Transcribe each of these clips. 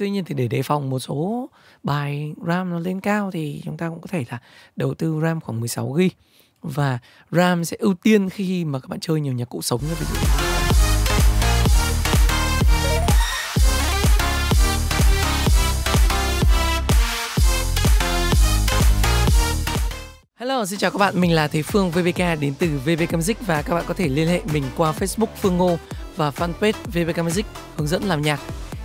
tuy nhiên thì để đề phòng một số bài RAM nó lên cao thì chúng ta cũng có thể là đầu tư RAM khoảng 16 GB và RAM sẽ ưu tiên khi mà các bạn chơi nhiều nhạc cụ sống như vậy. Hello, xin chào các bạn, mình là Thế Phương VBK đến từ VBK Music và các bạn có thể liên hệ mình qua Facebook Phương Ngô và fanpage VBK Music hướng dẫn làm nhạc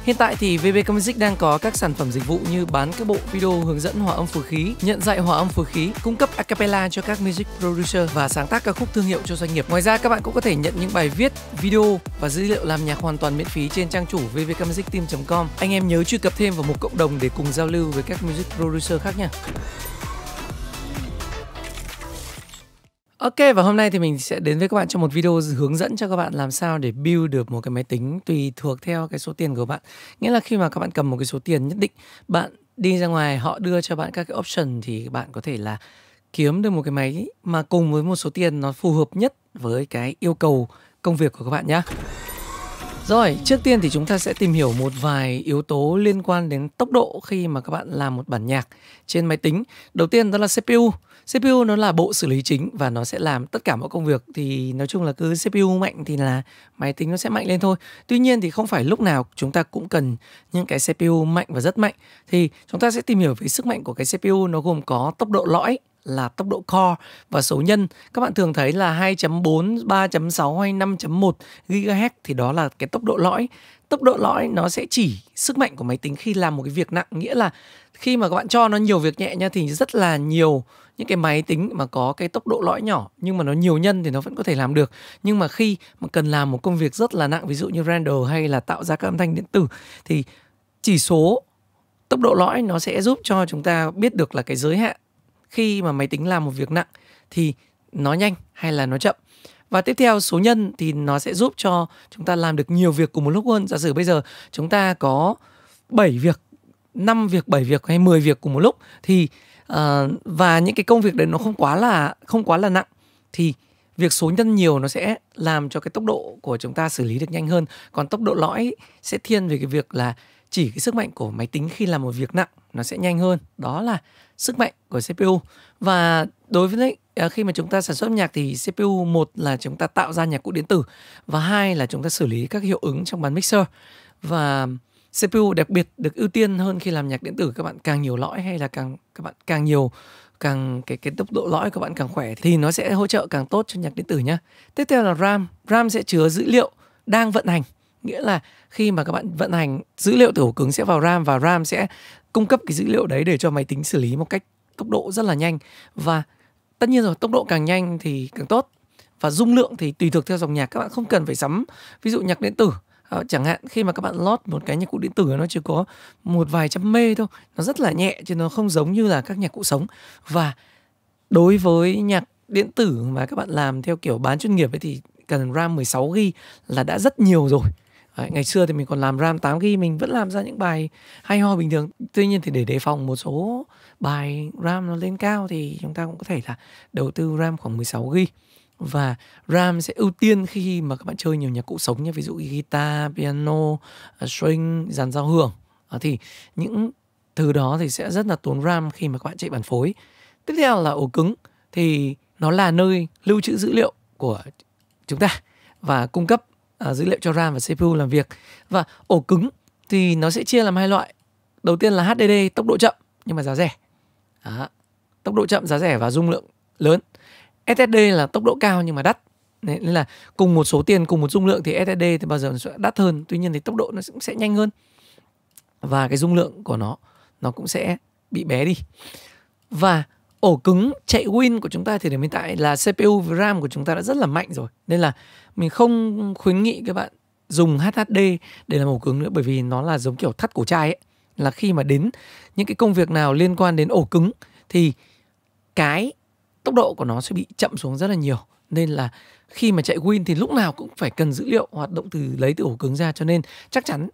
Hiện tại thì VB Music đang có các sản phẩm dịch vụ như bán các bộ video hướng dẫn hòa âm phối khí, nhận dạy hòa âm phối khí, cung cấp acapella cho các music producer và sáng tác ca khúc thương hiệu cho doanh nghiệp. Ngoài ra các bạn cũng có thể nhận những bài viết, video và dữ liệu làm nhạc hoàn toàn miễn phí trên trang chủ vbmusicteam.com. Anh em nhớ truy cập thêm vào một cộng đồng để cùng giao lưu với các music producer khác nha. Ok và hôm nay thì mình sẽ đến với các bạn trong một video hướng dẫn cho các bạn làm sao để build được một cái máy tính tùy thuộc theo cái số tiền của bạn. Nghĩa là khi mà các bạn cầm một cái số tiền nhất định, bạn đi ra ngoài họ đưa cho bạn các cái option thì bạn có thể là kiếm được một cái máy mà cùng với một số tiền nó phù hợp nhất với cái yêu cầu công việc của các bạn nhé. Rồi, trước tiên thì chúng ta sẽ tìm hiểu một vài yếu tố liên quan đến tốc độ khi mà các bạn làm một bản nhạc trên máy tính. Đầu tiên đó là CPU. CPU nó là bộ xử lý chính và nó sẽ làm tất cả mọi công việc thì nói chung là cứ CPU mạnh thì là máy tính nó sẽ mạnh lên thôi. Tuy nhiên thì không phải lúc nào chúng ta cũng cần những cái CPU mạnh và rất mạnh. Thì chúng ta sẽ tìm hiểu về sức mạnh của cái CPU nó gồm có tốc độ lõi là tốc độ core và số nhân. Các bạn thường thấy là 2.4, 3.6 hay 5.1 GHz thì đó là cái tốc độ lõi. Tốc độ lõi nó sẽ chỉ sức mạnh của máy tính khi làm một cái việc nặng, nghĩa là khi mà các bạn cho nó nhiều việc nhẹ nha thì rất là nhiều những cái máy tính mà có cái tốc độ lõi nhỏ nhưng mà nó nhiều nhân thì nó vẫn có thể làm được nhưng mà khi mà cần làm một công việc rất là nặng ví dụ như render hay là tạo ra các âm thanh điện tử thì chỉ số tốc độ lõi nó sẽ giúp cho chúng ta biết được là cái giới hạn khi mà máy tính làm một việc nặng thì nó nhanh hay là nó chậm và tiếp theo số nhân thì nó sẽ giúp cho chúng ta làm được nhiều việc cùng một lúc hơn giả sử bây giờ chúng ta có 7 việc 5 việc 7 việc hay 10 việc cùng một lúc thì uh, và những cái công việc đấy nó không quá là không quá là nặng thì việc số nhân nhiều nó sẽ làm cho cái tốc độ của chúng ta xử lý được nhanh hơn còn tốc độ lõi sẽ thiên về cái việc là chỉ cái sức mạnh của máy tính khi làm một việc nặng nó sẽ nhanh hơn đó là sức mạnh của CPU và đối với à, khi mà chúng ta sản xuất nhạc thì CPU một là chúng ta tạo ra nhạc cụ điện tử và hai là chúng ta xử lý các hiệu ứng trong bàn mixer và CPU đặc biệt được ưu tiên hơn khi làm nhạc điện tử các bạn càng nhiều lõi hay là càng các bạn càng nhiều càng cái cái tốc độ lõi của bạn càng khỏe thì nó sẽ hỗ trợ càng tốt cho nhạc điện tử nhé Tiếp theo là RAM, RAM sẽ chứa dữ liệu đang vận hành nghĩa là khi mà các bạn vận hành dữ liệu từ ổ cứng sẽ vào RAM và RAM sẽ cung cấp cái dữ liệu đấy để cho máy tính xử lý một cách tốc độ rất là nhanh và tất nhiên rồi tốc độ càng nhanh thì càng tốt và dung lượng thì tùy thuộc theo dòng nhạc các bạn không cần phải sắm ví dụ nhạc điện tử À, chẳng hạn khi mà các bạn lót một cái nhạc cụ điện tử nó chỉ có một vài trăm mê thôi nó rất là nhẹ chứ nó không giống như là các nhạc cụ sống và đối với nhạc điện tử mà các bạn làm theo kiểu bán chuyên nghiệp ấy thì cần RAM 16 GB là đã rất nhiều rồi Đấy, ngày xưa thì mình còn làm ram 8 gb mình vẫn làm ra những bài hay ho bình thường tuy nhiên thì để đề phòng một số bài ram nó lên cao thì chúng ta cũng có thể là đầu tư ram khoảng 16 gb và ram sẽ ưu tiên khi mà các bạn chơi nhiều nhạc cụ sống như ví dụ guitar piano à, string dàn giao hưởng à, thì những thứ đó thì sẽ rất là tốn ram khi mà các bạn chạy bản phối tiếp theo là ổ cứng thì nó là nơi lưu trữ dữ liệu của chúng ta và cung cấp À, dữ liệu cho RAM và CPU làm việc. Và ổ cứng thì nó sẽ chia làm hai loại. Đầu tiên là HDD tốc độ chậm nhưng mà giá rẻ. Đó. Tốc độ chậm giá rẻ và dung lượng lớn. SSD là tốc độ cao nhưng mà đắt. Nên là cùng một số tiền cùng một dung lượng thì SSD thì bao giờ nó sẽ đắt hơn, tuy nhiên thì tốc độ nó cũng sẽ nhanh hơn. Và cái dung lượng của nó nó cũng sẽ bị bé đi. Và ổ cứng chạy Win của chúng ta thì đến hiện tại là CPU và RAM của chúng ta đã rất là mạnh rồi. Nên là mình không khuyến nghị các bạn dùng HHD để làm ổ cứng nữa bởi vì nó là giống kiểu thắt cổ chai ấy. Là khi mà đến những cái công việc nào liên quan đến ổ cứng thì cái tốc độ của nó sẽ bị chậm xuống rất là nhiều. Nên là khi mà chạy Win thì lúc nào cũng phải cần dữ liệu hoạt động từ lấy từ ổ cứng ra cho nên chắc chắn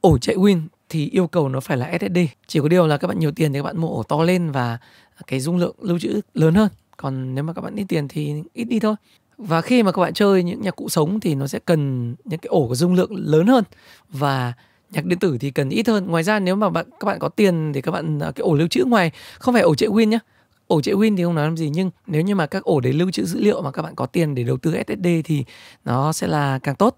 ổ chạy Win thì yêu cầu nó phải là SSD. Chỉ có điều là các bạn nhiều tiền thì các bạn mua ổ to lên và cái dung lượng lưu trữ lớn hơn còn nếu mà các bạn ít tiền thì ít đi thôi và khi mà các bạn chơi những nhạc cụ sống thì nó sẽ cần những cái ổ có dung lượng lớn hơn và nhạc điện tử thì cần ít hơn ngoài ra nếu mà bạn các bạn có tiền thì các bạn à, cái ổ lưu trữ ngoài không phải ổ chạy win nhé ổ chạy win thì không nói làm gì nhưng nếu như mà các ổ đấy lưu trữ dữ liệu mà các bạn có tiền để đầu tư SSD thì nó sẽ là càng tốt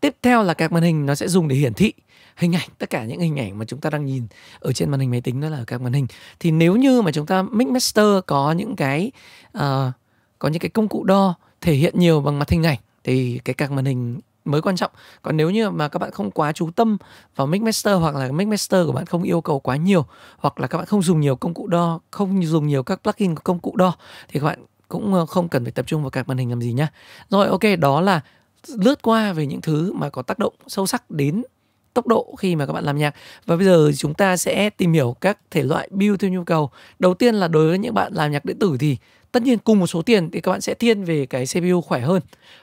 tiếp theo là các màn hình nó sẽ dùng để hiển thị hình ảnh tất cả những hình ảnh mà chúng ta đang nhìn ở trên màn hình máy tính đó là các màn hình thì nếu như mà chúng ta mix master có những cái uh, có những cái công cụ đo thể hiện nhiều bằng mặt hình ảnh thì cái các màn hình mới quan trọng còn nếu như mà các bạn không quá chú tâm vào mix master hoặc là mix master của bạn không yêu cầu quá nhiều hoặc là các bạn không dùng nhiều công cụ đo không dùng nhiều các plugin của công cụ đo thì các bạn cũng ờ, không cần phải tập trung vào các màn hình làm gì nhá rồi ok đó là lướt qua về những thứ mà có tác động sâu sắc đến tốc độ khi mà các bạn làm nhạc và bây giờ chúng ta sẽ tìm hiểu các thể loại build theo nhu cầu đầu tiên là đối với những bạn làm nhạc điện tử thì tất nhiên cùng một số tiền thì các bạn sẽ thiên về cái CPU khỏe hơn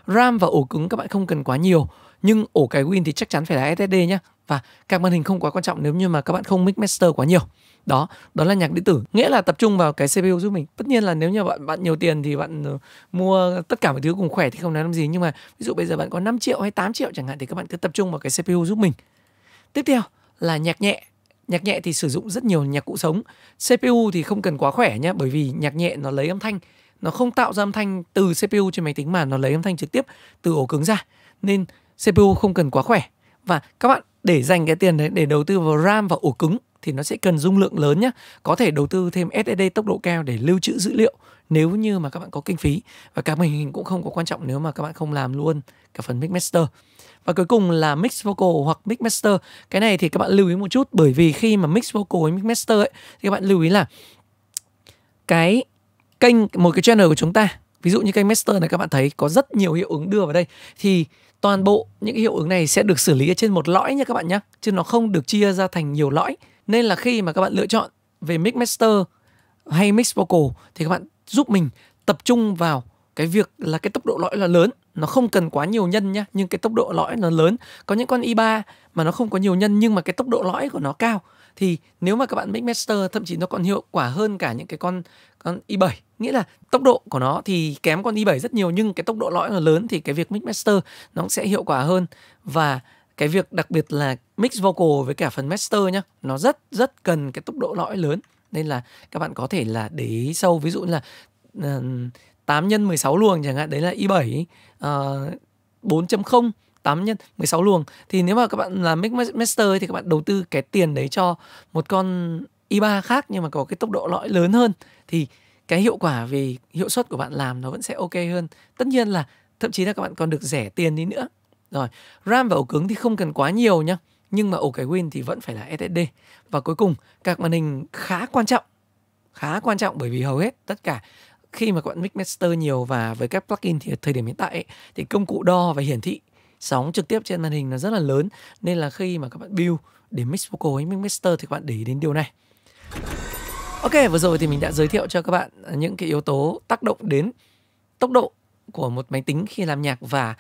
RAM và ổ cứng các bạn không cần quá nhiều nhưng ổ cái Win thì chắc chắn phải là SSD nhé và các màn hình không quá quan trọng nếu như mà các bạn không mix master quá nhiều đó đó là nhạc điện tử nghĩa là tập trung vào cái CPU giúp mình tất nhiên là nếu như bạn bạn nhiều tiền thì bạn ờ, mua tất cả mọi thứ cùng khỏe thì không nói làm gì nhưng mà ví dụ bây giờ bạn có 5 triệu hay 8 triệu chẳng hạn thì các bạn cứ tập trung vào cái CPU giúp mình tiếp theo là nhạc nhẹ nhạc nhẹ thì sử dụng rất nhiều nhạc cụ sống cpu thì không cần quá khỏe nhé bởi vì nhạc nhẹ nó lấy âm thanh nó không tạo ra âm thanh từ cpu trên máy tính mà nó lấy âm thanh trực tiếp từ ổ cứng ra nên cpu không cần quá khỏe và các bạn để dành cái tiền đấy để đầu tư vào ram và ổ cứng thì nó sẽ cần dung lượng lớn nhé có thể đầu tư thêm SSD tốc độ cao để lưu trữ dữ liệu nếu như mà các bạn có kinh phí và cả màn hình cũng không có quan trọng nếu mà các bạn không làm luôn cả phần mix master và cuối cùng là mix vocal hoặc mix master cái này thì các bạn lưu ý một chút bởi vì khi mà mix vocal với mix master ấy thì các bạn lưu ý là cái kênh một cái channel của chúng ta ví dụ như kênh master này các bạn thấy có rất nhiều hiệu ứng đưa vào đây thì toàn bộ những hiệu ứng này sẽ được xử lý ở trên một lõi nha các bạn nhé chứ nó không được chia ra thành nhiều lõi nên là khi mà các bạn lựa chọn về mix master hay mix vocal thì các bạn giúp mình tập trung vào cái việc là cái tốc độ lõi là lớn nó không cần quá nhiều nhân nhá nhưng cái tốc độ lõi nó lớn có những con i3 mà nó không có nhiều nhân nhưng mà cái tốc độ lõi của nó cao thì nếu mà các bạn mix master thậm chí nó còn hiệu quả hơn cả những cái con con i7 nghĩa là tốc độ của nó thì kém con i7 rất nhiều nhưng cái tốc độ lõi nó lớn thì cái việc mix master nó sẽ hiệu quả hơn và cái việc đặc biệt là mix vocal với cả phần master nhá nó rất rất cần cái tốc độ lõi lớn nên là các bạn có thể là để ý sâu ví dụ là uh, 8 x 16 luồng chẳng hạn đấy là i7 uh, 4.0 8 x 16 luồng thì nếu mà các bạn là mix master thì các bạn đầu tư cái tiền đấy cho một con i3 khác nhưng mà có cái tốc độ lõi lớn hơn thì cái hiệu quả về hiệu suất của bạn làm nó vẫn sẽ ok hơn tất nhiên là thậm chí là các bạn còn được rẻ tiền đi nữa rồi, RAM và ổ cứng thì không cần quá nhiều nhá, nhưng mà ổ cái Win thì vẫn phải là SSD. Và cuối cùng, các màn hình khá quan trọng. Khá quan trọng bởi vì hầu hết tất cả khi mà các bạn mix master nhiều và với các plugin thì thời điểm hiện tại ấy, thì công cụ đo và hiển thị sóng trực tiếp trên màn hình là rất là lớn nên là khi mà các bạn build để mix vocal hay mix master thì các bạn để ý đến điều này. Ok, vừa rồi thì mình đã giới thiệu cho các bạn những cái yếu tố tác động đến tốc độ của một máy tính khi làm nhạc và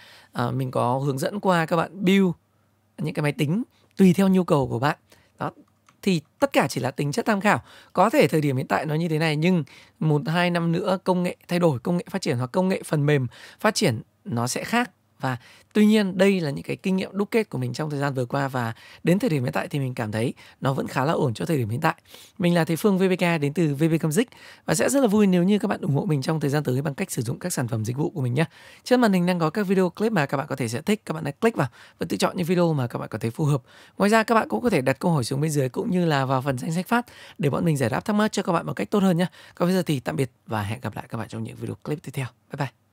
uh, mình có hướng dẫn qua các bạn build những cái máy tính tùy theo nhu cầu của bạn đó thì tất cả chỉ là tính chất tham khảo có thể thời điểm hiện tại nó như thế này nhưng một hai năm nữa công nghệ thay đổi công nghệ phát triển hoặc công nghệ phần mềm phát triển nó sẽ khác và tuy nhiên đây là những cái kinh nghiệm đúc kết của mình trong thời gian vừa qua và đến thời điểm hiện tại thì mình cảm thấy nó vẫn khá là ổn cho thời điểm hiện tại mình là thầy phương vbk đến từ vb cam và sẽ rất là vui nếu như các bạn ủng hộ mình trong thời gian tới bằng cách sử dụng các sản phẩm dịch vụ của mình nhé trên màn hình đang có các video clip mà các bạn có thể sẽ thích các bạn hãy click vào và tự chọn những video mà các bạn có thấy phù hợp ngoài ra các bạn cũng có thể đặt câu hỏi xuống bên dưới cũng như là vào phần danh sách phát để bọn mình giải đáp thắc mắc cho các bạn một cách tốt hơn nhé còn bây giờ thì tạm biệt và hẹn gặp lại các bạn trong những video clip tiếp theo bye bye